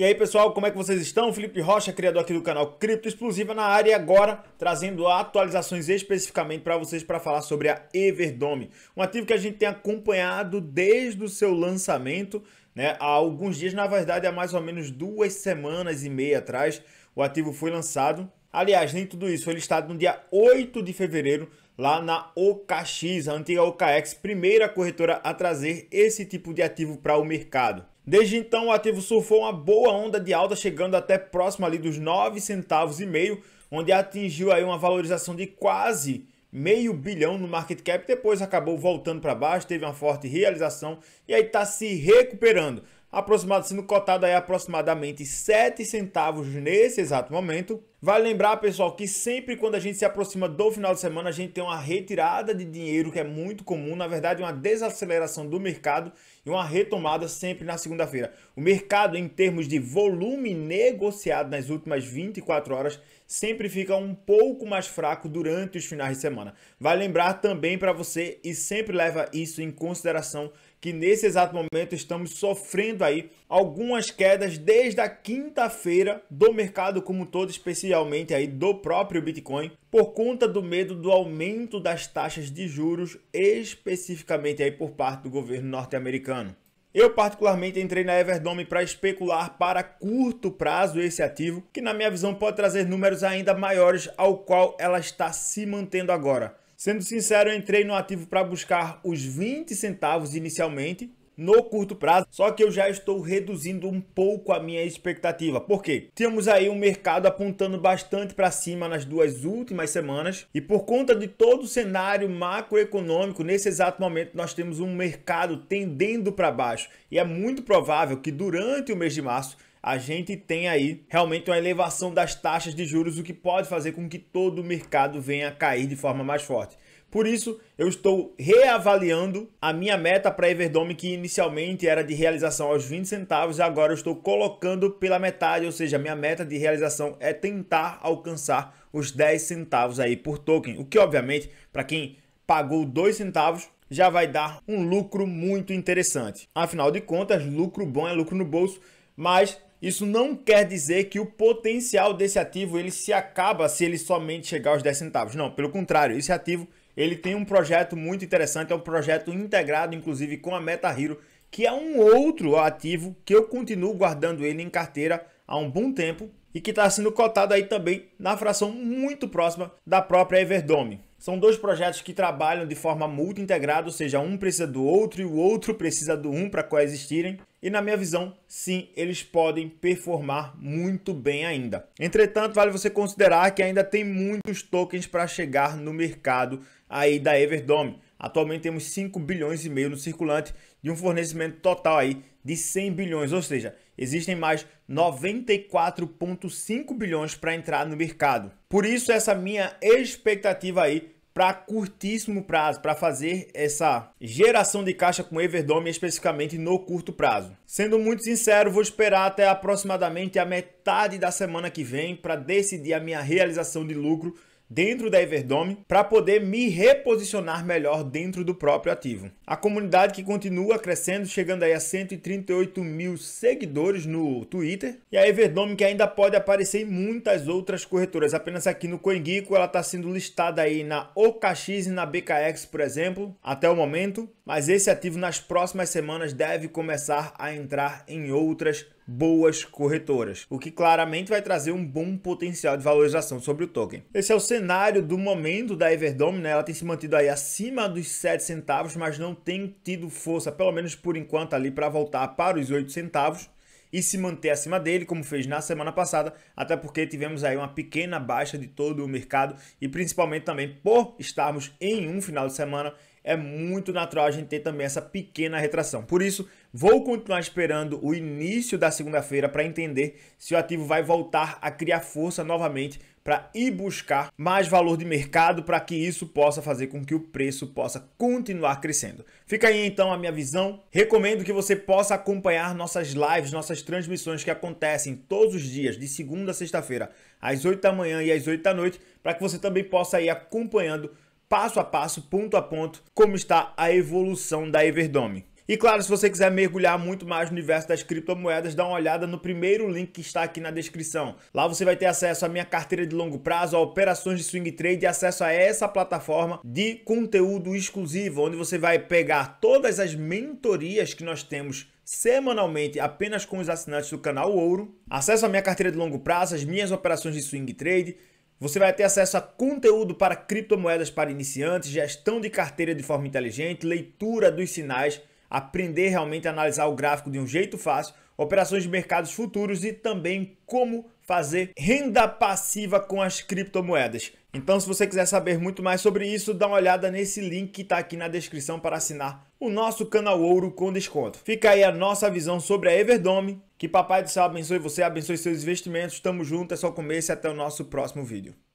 E aí, pessoal, como é que vocês estão? Felipe Rocha, criador aqui do canal Cripto Exclusiva na área agora trazendo atualizações especificamente para vocês para falar sobre a Everdome, um ativo que a gente tem acompanhado desde o seu lançamento, né? Há alguns dias, na verdade, há mais ou menos duas semanas e meia atrás, o ativo foi lançado. Aliás, nem tudo isso foi listado no dia 8 de fevereiro lá na OKX, a antiga OKX, primeira corretora a trazer esse tipo de ativo para o mercado. Desde então, o ativo surfou uma boa onda de alta, chegando até próximo ali dos 9 centavos e meio, onde atingiu aí uma valorização de quase meio bilhão no market cap, depois acabou voltando para baixo, teve uma forte realização e aí está se recuperando aproximado, sendo cotado aí aproximadamente 7 centavos nesse exato momento. Vale lembrar, pessoal, que sempre quando a gente se aproxima do final de semana, a gente tem uma retirada de dinheiro que é muito comum, na verdade, uma desaceleração do mercado e uma retomada sempre na segunda-feira. O mercado, em termos de volume negociado nas últimas 24 horas, sempre fica um pouco mais fraco durante os finais de semana. Vale lembrar também para você e sempre leva isso em consideração que nesse exato momento estamos sofrendo aí algumas quedas desde a quinta-feira do mercado como um todo, especialmente aí do próprio Bitcoin, por conta do medo do aumento das taxas de juros, especificamente aí por parte do governo norte-americano. Eu particularmente entrei na Everdome para especular para curto prazo esse ativo, que na minha visão pode trazer números ainda maiores ao qual ela está se mantendo agora. Sendo sincero, eu entrei no ativo para buscar os 20 centavos inicialmente no curto prazo, só que eu já estou reduzindo um pouco a minha expectativa. Por quê? Temos aí um mercado apontando bastante para cima nas duas últimas semanas e por conta de todo o cenário macroeconômico, nesse exato momento nós temos um mercado tendendo para baixo e é muito provável que durante o mês de março a gente tem aí realmente uma elevação das taxas de juros, o que pode fazer com que todo o mercado venha a cair de forma mais forte. Por isso, eu estou reavaliando a minha meta para Everdome, que inicialmente era de realização aos 20 centavos, e agora eu estou colocando pela metade, ou seja, a minha meta de realização é tentar alcançar os 10 centavos aí por token, o que obviamente, para quem pagou 2 centavos, já vai dar um lucro muito interessante. Afinal de contas, lucro bom é lucro no bolso, mas isso não quer dizer que o potencial desse ativo ele se acaba se ele somente chegar aos 10 centavos. Não, pelo contrário, esse ativo ele tem um projeto muito interessante, é um projeto integrado inclusive com a Meta Hero, que é um outro ativo que eu continuo guardando ele em carteira há um bom tempo e que está sendo cotado aí também na fração muito próxima da própria Everdome. São dois projetos que trabalham de forma muito integrada ou seja, um precisa do outro e o outro precisa do um para coexistirem. E na minha visão, sim, eles podem performar muito bem ainda. Entretanto, vale você considerar que ainda tem muitos tokens para chegar no mercado aí da Everdome. Atualmente temos 5 bilhões e meio no circulante de um fornecimento total aí de 100 bilhões, ou seja, existem mais 94,5 bilhões para entrar no mercado. Por isso, essa minha expectativa aí para curtíssimo prazo, para fazer essa geração de caixa com Everdome especificamente no curto prazo. Sendo muito sincero, vou esperar até aproximadamente a metade da semana que vem para decidir a minha realização de lucro dentro da Everdome para poder me reposicionar melhor dentro do próprio ativo. A comunidade que continua crescendo, chegando aí a 138 mil seguidores no Twitter e a Everdome que ainda pode aparecer em muitas outras corretoras. Apenas aqui no CoinGeeko ela está sendo listada aí na OKX e na BKX, por exemplo, até o momento, mas esse ativo nas próximas semanas deve começar a entrar em outras boas corretoras, o que claramente vai trazer um bom potencial de valorização sobre o token. Esse é o cenário do momento da Everdome, né? Ela tem se mantido aí acima dos 7 centavos, mas não tem tido força, pelo menos por enquanto ali para voltar para os 8 centavos e se manter acima dele, como fez na semana passada, até porque tivemos aí uma pequena baixa de todo o mercado e principalmente também por estarmos em um final de semana é muito natural a gente ter também essa pequena retração. Por isso, vou continuar esperando o início da segunda-feira para entender se o ativo vai voltar a criar força novamente para ir buscar mais valor de mercado para que isso possa fazer com que o preço possa continuar crescendo. Fica aí então a minha visão. Recomendo que você possa acompanhar nossas lives, nossas transmissões que acontecem todos os dias, de segunda a sexta-feira, às 8 da manhã e às 8 da noite, para que você também possa ir acompanhando passo a passo, ponto a ponto, como está a evolução da Everdome. E claro, se você quiser mergulhar muito mais no universo das criptomoedas, dá uma olhada no primeiro link que está aqui na descrição. Lá você vai ter acesso à minha carteira de longo prazo, a operações de swing trade e acesso a essa plataforma de conteúdo exclusivo, onde você vai pegar todas as mentorias que nós temos semanalmente apenas com os assinantes do canal Ouro, acesso à minha carteira de longo prazo, as minhas operações de swing trade, você vai ter acesso a conteúdo para criptomoedas para iniciantes, gestão de carteira de forma inteligente, leitura dos sinais aprender realmente a analisar o gráfico de um jeito fácil, operações de mercados futuros e também como fazer renda passiva com as criptomoedas. Então, se você quiser saber muito mais sobre isso, dá uma olhada nesse link que está aqui na descrição para assinar o nosso canal Ouro com desconto. Fica aí a nossa visão sobre a Everdome. Que Papai do Céu abençoe você, abençoe seus investimentos. Tamo junto, é só comer e é até o nosso próximo vídeo.